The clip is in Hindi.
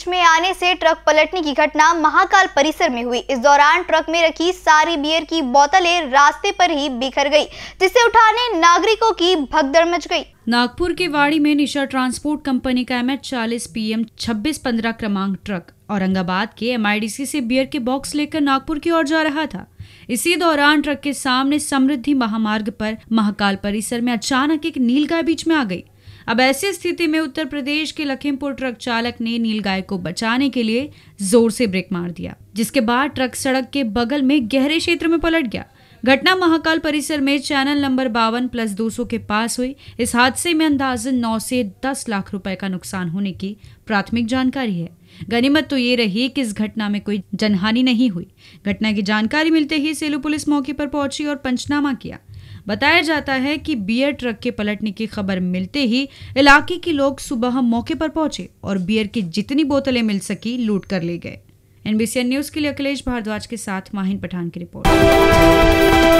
बीच में आने से ट्रक पलटने की घटना महाकाल परिसर में हुई इस दौरान ट्रक में रखी सारी बियर की बोतलें रास्ते पर ही बिखर गई जिसे उठाने नागरिकों की भगदड़ मच गई नागपुर के वाड़ी में निशा ट्रांसपोर्ट कंपनी का एम एच चालीस पी एम छब्बीस पंद्रह क्रमांक ट्रक औरंगाबाद के एम आई डी सी से बियर के बॉक्स लेकर नागपुर की ओर जा रहा था इसी दौरान ट्रक के सामने समृद्धि महामार्ग पर महाकाल परिसर में अचानक एक नीलगाय बीच में आ गई अब ऐसी स्थिति में उत्तर प्रदेश के लखीमपुर ट्रक चालक ने नीलगाय को बचाने के लिए जोर से ब्रेक मार दिया जिसके बाद ट्रक सड़क के बगल में गहरे क्षेत्र में पलट गया घटना महाकाल परिसर में चैनल नंबर बावन प्लस दो के पास हुई इस हादसे में अंदाजन नौ से दस लाख रुपए का नुकसान होने की प्राथमिक जानकारी है गनीमत तो ये रही कि इस घटना में कोई जनहानि नहीं हुई घटना की जानकारी मिलते ही सेलू पुलिस मौके पर पहुंची और पंचनामा किया बताया जाता है कि बियर ट्रक के पलटने की खबर मिलते ही इलाके के लोग सुबह मौके पर पहुंचे और बियर की जितनी बोतलें मिल सकी लूट कर ले गए एनबीसीएन न्यूज के लिए अखिलेश भारद्वाज के साथ माहिन पठान की रिपोर्ट